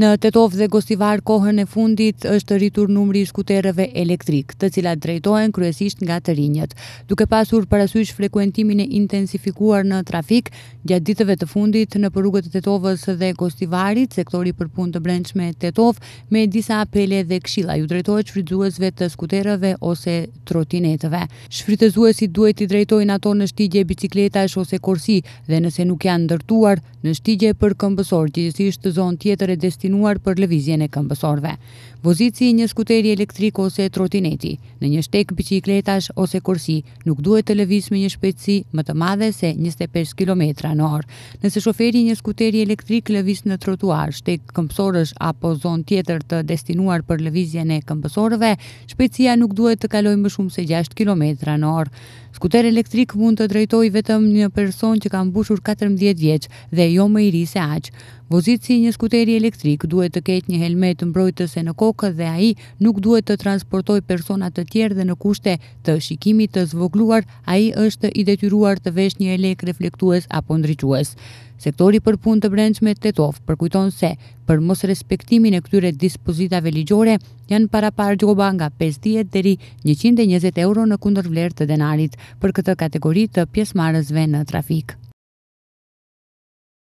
Në Tetov dhe Gostivar kohën e fundit është rritur numri i skuterëve elektrik, të cilat drejtohen kryesisht nga të rinjët. Duke pasur parasysh frekuentimin e intensifikuar në trafik, gjatë ditëve të fundit në rrugët e Tetovës dhe Gostivarit, sektori për punë të brendshme Tetov, me disa apele dhe këshilla ju drejtohet shfrytëzuesve të skutereve ose trotinetëve. Shfrytëzuesit duhet i drejtojnë ato në shtigje bicikletash ose korsi dhe nëse nuk janë ndërtuar, në shtigje për këmbësor, gjithsesi zonë tjetër e destinuar për lëvizjen e këmbësorve. Vozici një skuteri elektrik ose trotineti, në një shtek bicikletash ose kursi, nuk duhet të lëviz me një shpejtësi më të madhe se 25 km në orë. Nëse shoferi një skuteri elektrik lëviz në trotuar, shtek këmbësorësh apo zon tjetër të destinuar për lëvizjen e këmbësorve, shpejtësia nuk duhet të kaloj më shumë se 6 km në orë. Skuter elektrik mund të drejtoj vetëm një person që ka mbushur 14 vjeqë dhe jo më i ri se aqë. Vozitësi i një skuteri elektrik duhet të ketë një helmet të mbrojtëse në kokë dhe ai nuk duhet të transportojë persona të tjerë dhe në kushte të shikimit të zvogluar, ai është i detyruar të vesh një elek reflektues apo ndriçues. Sektori për punë të brendshme Tetov përkujton se për mos respektimin e këtyre dispozitave ligjore janë para parë gjoba nga 50 deri 120 euro në kundërvlerë të denarit për këtë kategori të pjesëmarrësve në trafik.